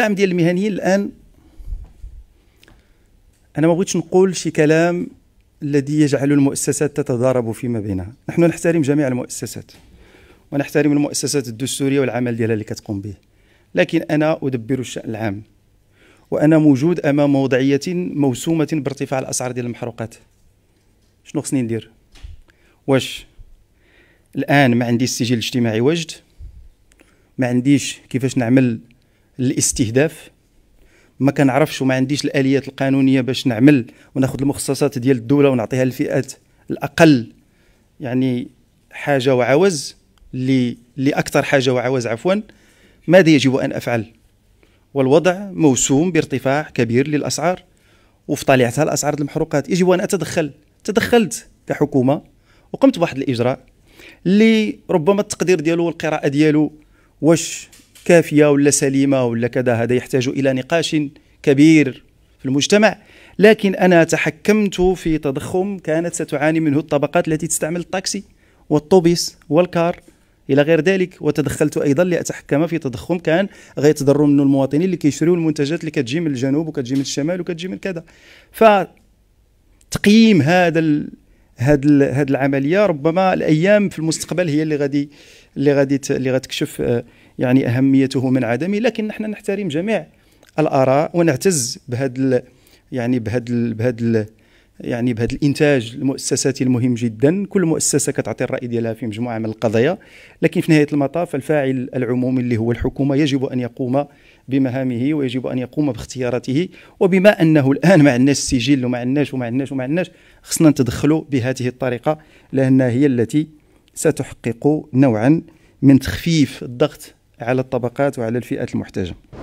الدعم ديال المهنيين الان انا ما بغيتش نقول شي كلام الذي يجعل المؤسسات تتضارب فيما بينها نحن نحترم جميع المؤسسات ونحترم المؤسسات الدستوريه والعمل ديالها اللي كتقوم به لكن انا ادبر الشان العام وانا موجود امام وضعيه موسومه بارتفاع الاسعار ديال المحروقات شنو خصني ندير واش الان ما عندي السجل الاجتماعي وجد ما عنديش كيفاش نعمل الاستهداف ما كنعرفش وما عنديش الاليات القانونيه باش نعمل وناخذ المخصصات ديال الدوله ونعطيها للفئات الاقل يعني حاجه وعوز لاكثر حاجه وعوز عفوا ماذا يجب ان افعل والوضع موسوم بارتفاع كبير للاسعار وفي طليعتها الاسعار المحروقات يجب ان اتدخل تدخلت كحكومه وقمت بواحد الاجراء اللي ربما التقدير ديالو والقراءه ديالو واش كافيه ولا سليمه ولا كذا هذا يحتاج الى نقاش كبير في المجتمع لكن انا تحكمت في تضخم كانت ستعاني منه الطبقات التي تستعمل الطاكسي والطوبيس والكار الى غير ذلك وتدخلت ايضا لاتحكم في تضخم كان غيتضروا منه المواطنين اللي كيشريوا المنتجات اللي كتجي من الجنوب وكتجي من الشمال وكتجي من كذا فتقييم هذا ال... هاد ال... هاد العمليه ربما الايام في المستقبل هي اللي غادي اللي غادي اللي غتكشف آه، يعني اهميته من عدمه لكن نحن نحترم جميع الاراء ونعتز بهذا يعني بهذا بهذا يعني بهذا الانتاج المؤسساتي المهم جدا كل مؤسسه كتعطي الراي ديالها في مجموعه من القضايا لكن في نهايه المطاف الفاعل العمومي اللي هو الحكومه يجب ان يقوم بمهامه ويجب ان يقوم باختياراته وبما انه الان ما عندناش السجل وما عندناش وما عندناش وما عندناش خصنا نتدخلوا بهذه الطريقه لانها هي التي ستحقق نوعا من تخفيف الضغط على الطبقات وعلى الفئات المحتاجه